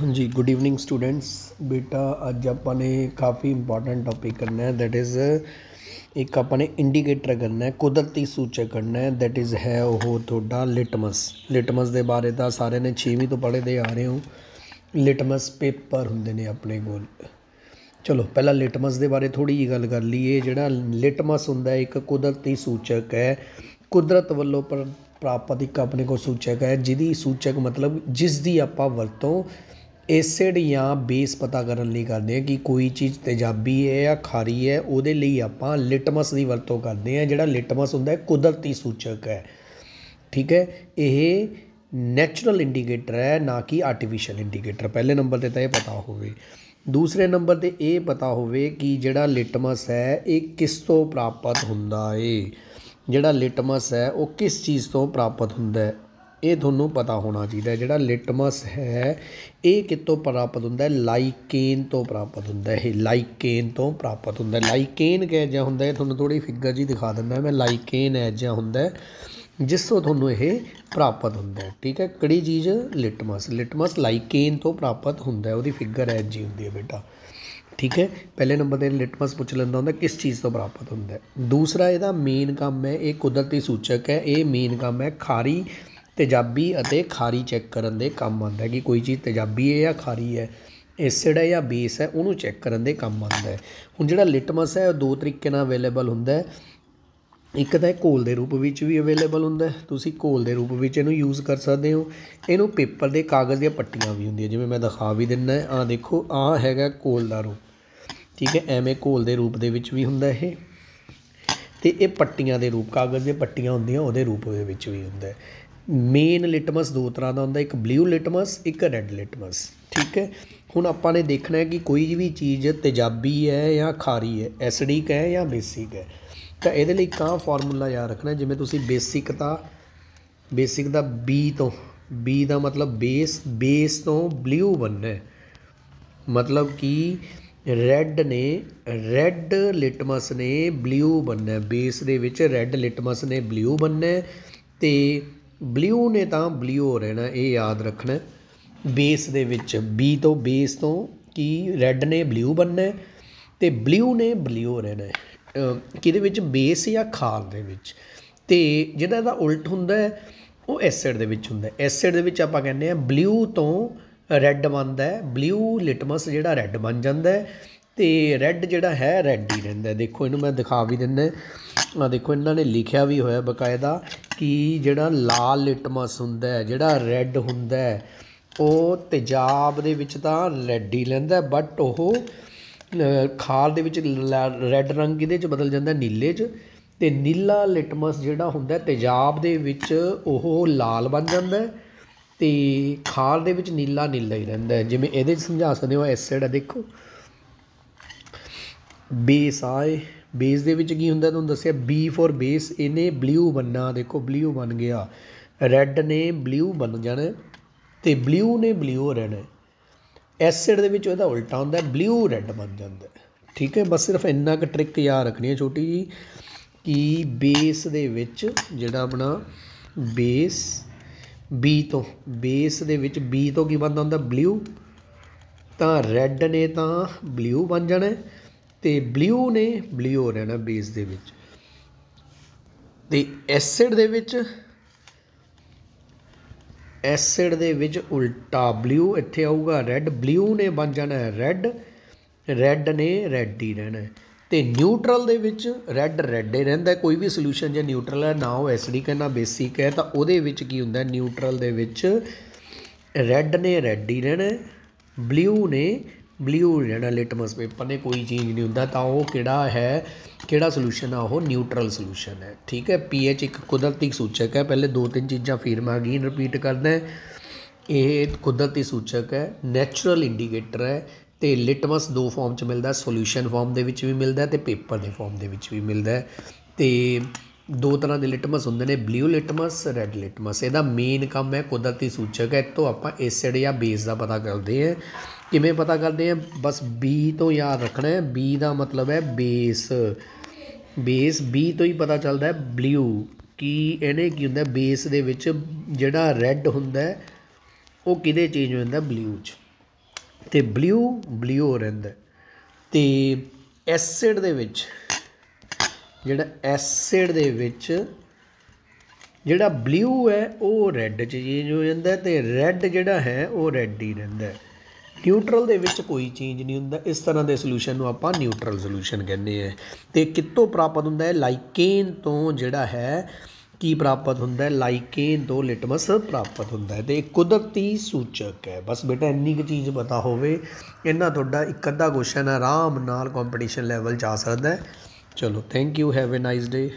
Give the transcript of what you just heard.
ਹਾਂਜੀ good evening students ਬੇਟਾ ਅੱਜ ਆਪਾਂ ਨੇ ਕਾਫੀ ਇੰਪੋਰਟੈਂਟ ਟੌਪਿਕ ਕਰਨਾ ਹੈ ਥੈਟ ਇਜ਼ ਇੱਕ ਆਪਾਂ ਨੇ ਇੰਡੀਕੇਟਰ ਕਰਨਾ ਹੈ ਕੁਦਰਤੀ ਸੂਚਕ ਕਰਨਾ ਹੈ ਥੈਟ ਇਜ਼ ਹੈ ਉਹ ਤੁਹਾਡਾ ਲਿਟਮਸ ਲਿਟਮਸ ਦੇ ਬਾਰੇ ਤਾਂ ਸਾਰੇ ਨੇ 6ਵੀਂ ਤੋਂ ਪੜ੍ਹੇ ਦੇ ਆ ਰਹੇ ਹੋ ਲਿਟਮਸ ਪੇਪਰ ਹੁੰਦੇ ਨੇ ਆਪਣੇ ਕੋਲ ਚਲੋ ਪਹਿਲਾਂ ਲਿਟਮਸ ਦੇ ਬਾਰੇ ਥੋੜੀ ਜੀ ਗੱਲ ਕਰ ਲਈਏ ਜਿਹੜਾ ਲਿਟਮਸ ਹੁੰਦਾ ਇੱਕ ਕੁਦਰਤੀ ਸੂਚਕ ਹੈ ਕੁਦਰਤ ਵੱਲੋਂ ਪ੍ਰਾਪਤ ਇੱਕ ਆਪਣੇ ਕੋਲ ਸੂਚਕ ਹੈ ਜਿਹਦੀ ਸੂਚਕ ਮਤਲਬ ਜਿਸ ਦੀ ਆਪਾਂ ਵਰਤੋਂ ਐਸਿਡ ਜਾਂ ਬੇਸ ਪਤਾ ਕਰਨ ਲਈ ਕਰਦੇ ਆ ਕਿ ਕੋਈ ਚੀਜ਼ ਤੇਜ਼ਾਬੀ ਹੈ ਜਾਂ ਖਾਰੀ ਹੈ ਉਹਦੇ ਲਈ ਆਪਾਂ ਲਿਟਮਸ ਦੀ ਵਰਤੋਂ ਕਰਦੇ ਹਾਂ ਜਿਹੜਾ ਲਿਟਮਸ ਹੁੰਦਾ ਹੈ ਕੁਦਰਤੀ ਸੂਚਕ ਹੈ ਠੀਕ ਹੈ ਇਹ ਨੈਚੁਰਲ ਇੰਡੀਕੇਟਰ ਹੈ ਨਾ ਕਿ ਆਰਟੀਫੀਸ਼ੀਅਲ ਇੰਡੀਕੇਟਰ ਪਹਿਲੇ ਨੰਬਰ ਤੇ ਤਾਂ ਇਹ ਪਤਾ ਹੋਵੇ ਦੂਸਰੇ ਨੰਬਰ ਤੇ ਇਹ ਪਤਾ ਹੋਵੇ ਕਿ ਜਿਹੜਾ ਲਿਟਮਸ ਹੈ ਇਹ ਕਿਸ ਤੋਂ ਪ੍ਰਾਪਤ ਹੁੰਦਾ ਹੈ ਜਿਹੜਾ ਲਿਟਮਸ ਹੈ ਉਹ ਕਿਸ ਚੀਜ਼ ਤੋਂ ਪ੍ਰਾਪਤ ਹੁੰਦਾ ਹੈ ਇਹ ਤੁਹਾਨੂੰ ਪਤਾ ਹੋਣਾ ਚਾਹੀਦਾ ਜਿਹੜਾ ਲਿਟਮਸ ਹੈ ਇਹ ਕਿੱਥੋਂ ਪ੍ਰਾਪਤ ਹੁੰਦਾ ਹੈ ਲਾਈਕੇਨ ਤੋਂ ਪ੍ਰਾਪਤ ਹੁੰਦਾ ਹੈ ਇਹ ਲਾਈਕੇਨ ਤੋਂ ਪ੍ਰਾਪਤ ਹੁੰਦਾ ਹੈ ਲਾਈਕੇਨ ਕਹੇ ਜਾਂ ਹੁੰਦਾ ਹੈ ਤੁਹਾਨੂੰ ਥੋੜੀ ਫਿਗਰ ਜੀ ਦਿਖਾ ਦਿੰਦਾ ਮੈਂ ਲਾਈਕੇਨ ਹੈ ਜਾਂ ਹੁੰਦਾ ਹੈ ਜਿਸ ਤੋਂ ਤੁਹਾਨੂੰ ਇਹ ਪ੍ਰਾਪਤ ਹੁੰਦਾ ਹੈ ਠੀਕ ਹੈ ਕਿਹੜੀ ਚੀਜ਼ ਲਿਟਮਸ ਲਿਟਮਸ ਲਾਈਕੇਨ ਤੋਂ ਪ੍ਰਾਪਤ ਹੁੰਦਾ ਹੈ ਉਹਦੀ ਫਿਗਰ ਹੈ ਜੀ ਹੁੰਦੀ ਹੈ ਬੇਟਾ ਠੀਕ ਹੈ ਪਹਿਲੇ ਨੰਬਰ ਤੇ ਲਿਟਮਸ ਪੁੱਛ ਲੈਂਦਾ ਹੁੰਦਾ ਕਿਸ ਚੀਜ਼ ਤੋਂ ਪ੍ਰਾਪਤ ਹੁੰਦਾ ਹੈ ਦੂਸਰਾ ਇਹਦਾ ਮੇਨ ਕੰਮ ਹੈ ਇਹ ਕੁਦਰਤੀ ਸੂਚਕ ਹੈ ਇਹ ਮੇਨ ਕੰਮ ਹੈ ਖਾਰੀ ਤੇਜ਼ਾਬੀ ਅਤੇ ਖਾਰੀ ਚੈੱਕ ਕਰਨ ਦੇ ਕੰਮ ਆਉਂਦਾ ਕਿ ਕੋਈ ਚੀਜ਼ ਤੇਜ਼ਾਬੀ ਹੈ ਜਾਂ ਖਾਰੀ ਹੈ ਐਸਿਡ ਹੈ ਜਾਂ ਬੇਸ ਹੈ ਉਹਨੂੰ ਚੈੱਕ ਕਰਨ ਦੇ ਕੰਮ ਆਉਂਦਾ ਹੈ ਹੁਣ ਜਿਹੜਾ ਲਿਟਮਸ ਹੈ ਉਹ ਦੋ ਤਰੀਕੇ ਨਾਲ ਅਵੇਲੇਬਲ ਹੁੰਦਾ ਹੈ ਇੱਕ ਤਾਂ ਇਹ ਘੋਲ ਦੇ ਰੂਪ ਵਿੱਚ ਵੀ ਅਵੇਲੇਬਲ ਹੁੰਦਾ ਤੁਸੀਂ ਘੋਲ ਦੇ ਰੂਪ ਵਿੱਚ ਇਹਨੂੰ ਯੂਜ਼ ਕਰ ਸਕਦੇ ਹੋ ਇਹਨੂੰ ਪੇਪਰ ਦੇ ਕਾਗਜ਼ ਦੀਆਂ ਪੱਟੀਆਂ ਵੀ ਹੁੰਦੀਆਂ ਜਿਵੇਂ ਮੈਂ ਦਿਖਾ ਵੀ ਦਿੰਦਾ ਆ ਦੇਖੋ ਆ ਹੈਗਾ ਘੋਲ ਦਾ ਰੂਪ ਠੀਕ ਹੈ ਐਵੇਂ ਘੋਲ ਦੇ ਰੂਪ ਦੇ ਵਿੱਚ ਵੀ ਹੁੰਦਾ ਇਹ ਤੇ ਇਹ ਪੱਟੀਆਂ ਦੇ ਰੂਪ ਕਾਗਜ਼ ਦੇ ਪੱਟੀਆਂ ਹੁੰਦੀਆਂ ਉਹਦੇ ਰੂਪ ਦੇ ਵਿੱਚ ਵੀ ਹੁੰਦਾ ਹੈ ਮੇਨ ਲਿਟਮਸ ਦੋ ਤਰ੍ਹਾਂ ਦਾ ਹੁੰਦਾ ਇੱਕ ਬਲੂ ਲਿਟਮਸ ਇੱਕ ਰੈੱਡ ਲਿਟਮਸ ਠੀਕ ਹੈ ਹੁਣ ਆਪਾਂ ਨੇ ਦੇਖਣਾ ਹੈ ਕਿ ਕੋਈ ਵੀ ਚੀਜ਼ ਤੇਜ਼ਾਬੀ ਹੈ ਜਾਂ ਖਾਰੀ ਹੈ ਐਸਿਡਿਕ ਹੈ ਜਾਂ ਬੇਸਿਕ ਹੈ ਤਾਂ ਇਹਦੇ ਲਈ ਕਾਂ ਫਾਰਮੂਲਾ ਯਾਦ ਰੱਖਣਾ ਜਿਵੇਂ ਤੁਸੀਂ ਬੇਸਿਕ ਦਾ ਬੇਸਿਕ ਦਾ B ਤੋਂ B ਦਾ ਮਤਲਬ ਬੇਸ ਬੇਸ ਤੋਂ ਬਲੂ ਬਣਨਾ ਮਤਲਬ ਕਿ ਰੈੱਡ ਨੇ ਰੈੱਡ ਲਿਟਮਸ ਨੇ ਬਲੂ ਬਣਨਾ ਬੇਸ ਦੇ ਵਿੱਚ ਰੈੱਡ ਲਿਟਮਸ ਨੇ ਬਲੂ ਬਣਨਾ ਤੇ ਬਲੂ ਨੇ ਤਾਂ ਹੋ ਰਹਿਣਾ ਇਹ ਯਾਦ ਰੱਖਣਾ ਬੇਸ ਦੇ ਵਿੱਚ ਬੀ ਤੋਂ ਬੇਸ ਤੋਂ ਕੀ ਰੈੱਡ ਨੇ ਬਲੂ ਬੰਨਣਾ ਤੇ ਬਲੂ ਨੇ ਹੋ ਰਹਿਣਾ ਕਿਹਦੇ ਵਿੱਚ ਬੇਸ ਜਾਂ ਖਾਲ ਦੇ ਵਿੱਚ ਤੇ ਜਿਹੜਾ ਇਹਦਾ ਉਲਟ ਹੁੰਦਾ ਹੈ ਉਹ ਐਸਿਡ ਦੇ ਵਿੱਚ ਹੁੰਦਾ ਹੈ ਐਸਿਡ ਦੇ ਵਿੱਚ ਆਪਾਂ ਕਹਿੰਦੇ ਆ ਬਲੂ ਤੋਂ ਰੈੱਡ ਬਣਦਾ ਹੈ ਬਲੂ ਲਿਟਮਸ ਜਿਹੜਾ ਰੈੱਡ ਬਣ ਜਾਂਦਾ ਹੈ ਤੇ ਰੈੱਡ ਜਿਹੜਾ ਹੈ ਰੈੱਡ ਹੀ ਰਹਿੰਦਾ ਦੇਖੋ ਇਹਨੂੰ ਮੈਂ ਦਿਖਾ ਵੀ ਦਿੰਦਾ ਆ ਦੇਖੋ ਇਹਨਾਂ ਨੇ ਲਿਖਿਆ ਵੀ ਹੋਇਆ ਬਕਾਇਦਾ ਕਿ ਜਿਹੜਾ ਲਾਲ ਲਿਟਮਸ ਹੁੰਦਾ ਜਿਹੜਾ ਰੈੱਡ ਹੁੰਦਾ ਉਹ ਤੇਜ਼ਾਬ ਦੇ ਵਿੱਚ ਤਾਂ ਰੈੱਡ ਹੀ ਲੈਂਦਾ ਬਟ ਉਹ ਖਾਰ ਦੇ ਵਿੱਚ ਰੈੱਡ ਰੰਗ ਕਿਹਦੇ ਚ ਬਦਲ ਜਾਂਦਾ ਨੀਲੇ ਚ ਤੇ ਨੀਲਾ ਲਿਟਮਸ ਜਿਹੜਾ ਹੁੰਦਾ ਤੇਜ਼ਾਬ ਦੇ ਵਿੱਚ ਉਹ ਲਾਲ ਬਣ ਜਾਂਦਾ ਤੇ ਖਾਰ ਦੇ ਵਿੱਚ ਨੀਲਾ ਨੀਲਾ ਹੀ ਰਹਿੰਦਾ ਜਿਵੇਂ ਇਹਦੇ ਚ ਸਮਝਾ ਸਕਦੇ ਹੋ ਐਸਿਡ ਆ ਦੇਖੋ ਬੇਸ ਆਏ ਬੇਸ ਦੇ ਵਿੱਚ ਕੀ ਹੁੰਦਾ ਤੁਹਾਨੂੰ ਦੱਸਿਆ ਬੀ ਫੋਰ ਬੇਸ ਇਹਨੇ ਬਲੂ ਬੰਨਾ ਦੇਖੋ ਬਲੂ ਬਣ ਗਿਆ ਰੈੱਡ ਨੇ ਬਲੂ ਬਣ ਜਾਣਾ ਤੇ ਬਲੂ ਨੇ ਬਲੂ ਰਹਿਣਾ ਐਸਿਡ ਦੇ ਵਿੱਚ ਇਹਦਾ ਉਲਟਾ ਹੁੰਦਾ ਬਲੂ ਰੈੱਡ ਬਣ ਜਾਂਦਾ ਠੀਕ ਹੈ ਬਸ ਸਿਰਫ ਇੰਨਾ ਕੁ ਟ੍ਰਿਕ ਯਾਦ ਰੱਖਣੀ ਹੈ ਛੋਟੀ ਜੀ ਕਿ ਬੇਸ ਦੇ ਵਿੱਚ ਜਿਹੜਾ ਆਪਣਾ ਬੇਸ ਬੀ ਤੋਂ ਬੇਸ ਦੇ ਵਿੱਚ ਬੀ ਤੋਂ ਕੀ ਬਣਦਾ ਹੁੰਦਾ ਬਲੂ ਤਾਂ ਰੈੱਡ ਨੇ ਤਾਂ ਬਲੂ ਬਣ ਜਾਣਾ ਤੇ ਬਲੂ ਨੇ ਬਲੂ ਹੋ ਰਹਿਣਾ ਬੇਸ ਦੇ ਵਿੱਚ ਤੇ ਐਸਿਡ ਦੇ ਵਿੱਚ ਐਸਿਡ ਦੇ ਵਿੱਚ ਉਲਟਾ ਬਲੂ ਇੱਥੇ ਆਊਗਾ ਰੈੱਡ ਬਲੂ ਨੇ ਬਣ ਜਾਣਾ ਹੈ ਰੈੱਡ ਰੈੱਡ ਨੇ ਰੈੱਡ ਹੀ ਰਹਿਣਾ ਤੇ ਨਿਊਟਰਲ ਦੇ ਵਿੱਚ ਰੈੱਡ ਰੈੱਡ ਹੀ ਰਹਿੰਦਾ ਕੋਈ ਵੀ ਸੋਲੂਸ਼ਨ ਜੇ ਨਿਊਟਰਲ ਹੈ ਨਾ ਉਹ ਐਸਿਡਿਕ ਹੈ ਨਾ ਬੇਸਿਕ ਹੈ ਤਾਂ ਉਹਦੇ ਵਿੱਚ ਕੀ ਹੁੰਦਾ ਨਿਊਟਰਲ ਦੇ ਵਿੱਚ ਰੈੱਡ ਨੇ ਰੈੱਡ ਹੀ ਰਹਿਣਾ ਬਲੂ ਨੇ ਬਲੂ ਜਿਹੜਾ ਲਿਟਮਸ ਪੇਪਰ ਨੇ ਕੋਈ ਚੇਂਜ ਨਹੀਂ ਹੁੰਦਾ ਤਾਂ ਉਹ ਕਿਹੜਾ ਹੈ ਕਿਹੜਾ ਸੋਲੂਸ਼ਨ ਆ ਉਹ ਨਿਊਟਰਲ ਸੋਲੂਸ਼ਨ ਹੈ ਠੀਕ ਹੈ ਪੀ ਐਚ ਇੱਕ ਕੁਦਰਤੀ ਸੂਚਕ ਹੈ ਪਹਿਲੇ ਦੋ ਤਿੰਨ ਚੀਜ਼ਾਂ ਫਿਰ ਮੈਂ ਅਗੇਨ ਰਿਪੀਟ ਕਰਦਾ ਇਹ ਕੁਦਰਤੀ ਸੂਚਕ ਹੈ ਨੈਚੁਰਲ ਇੰਡੀਕੇਟਰ ਹੈ ਤੇ ਲਿਟਮਸ ਦੋ ਫਾਰਮ ਚ ਮਿਲਦਾ ਸੋਲੂਸ਼ਨ ਫਾਰਮ ਦੇ ਵਿੱਚ ਵੀ ਮਿਲਦਾ ਤੇ ਪੇਪਰ ਦੇ ਫਾਰਮ ਦੇ ਵਿੱਚ ਵੀ ਮਿਲਦਾ ਤੇ ਦੋ ਤਰ੍ਹਾਂ ਦੇ ਲਿਟਮਸ ਹੁੰਦੇ ਨੇ ਬਲੂ ਲਿਟਮਸ ਰੈੱਡ ਲਿਟਮਸ ਇਹਦਾ ਮੇਨ ਕੰਮ ਹੈ ਕੁਦਰਤੀ ਸੂਚਕ ਹੈ ਤੋਂ ਆਪਾਂ ਐਸਿਡ ਜਾਂ ਬੇਸ ਦਾ ਪਤਾ ਕਰਦੇ ਆ ਕਿਵੇਂ ਪਤਾ ਕਰਦੇ ਆ ਬਸ b ਤੋਂ ਯਾਦ ਰੱਖਣਾ ਹੈ ਦਾ ਮਤਲਬ ਹੈ ਬੇਸ ਬੇਸ b ਤੋਂ ਹੀ ਪਤਾ ਚੱਲਦਾ ਹੈ ਬਲੂ ਕੀ ਇਹਨੇ ਕੀ ਹੁੰਦਾ ਬੇਸ ਦੇ ਵਿੱਚ ਜਿਹੜਾ ਰੈੱਡ ਹੁੰਦਾ ਉਹ ਕਿਹਦੇ ਚੇਂਜ ਹੋ ਜਾਂਦਾ ਬਲੂ 'ਚ ਤੇ ਬਲੂ ਬਲੂ ਰਹਿੰਦਾ ਤੇ ਐਸਿਡ ਦੇ ਵਿੱਚ ਜਿਹੜਾ ਐਸਿਡ ਦੇ ਵਿੱਚ ਜਿਹੜਾ ਬਲੂ ਹੈ ਉਹ ਰੈੱਡ 'ਚ ਚੇਂਜ ਹੋ ਜਾਂਦਾ ਤੇ ਰੈੱਡ ਜਿਹੜਾ ਹੈ ਉਹ ਰੈੱਡ ਹੀ ਰਹਿੰਦਾ ਨਿਊਟਰਲ ਦੇ ਵਿੱਚ ਕੋਈ ਚੇਂਜ ਨਹੀਂ ਹੁੰਦਾ ਇਸ ਤਰ੍ਹਾਂ ਦੇ ਸੋਲੂਸ਼ਨ ਨੂੰ ਆਪਾਂ ਨਿਊਟਰਲ ਸੋਲੂਸ਼ਨ ਕਹਿੰਦੇ ਆ ਤੇ ਕਿੱਥੋਂ ਪ੍ਰਾਪਤ ਹੁੰਦਾ ਹੈ ਲਾਈਕੇਨ ਤੋਂ ਜਿਹੜਾ ਹੈ ਕੀ ਪ੍ਰਾਪਤ ਹੁੰਦਾ ਹੈ ਲਾਈਕੇਨ ਤੋਂ ਲਿਟਮਸ ਪ੍ਰਾਪਤ ਹੁੰਦਾ ਹੈ ਤੇ ਕੁਦਰਤੀ ਸੂਚਕ ਹੈ ਬਸ ਬੇਟਾ ਇੰਨੀ ਕੁ ਚੀਜ਼ ਪਤਾ ਹੋਵੇ ਇਹਨਾਂ ਤੁਹਾਡਾ ਇੱਕ ਅੱਧਾ ਕੁਐਸਚਨ ਆਰਾਮ ਨਾਲ ਕੰਪੀਟੀਸ਼ਨ ਲੈਵਲ ਜਾ ਸਕਦਾ ਹੈ ਚਲੋ thank you have a nice day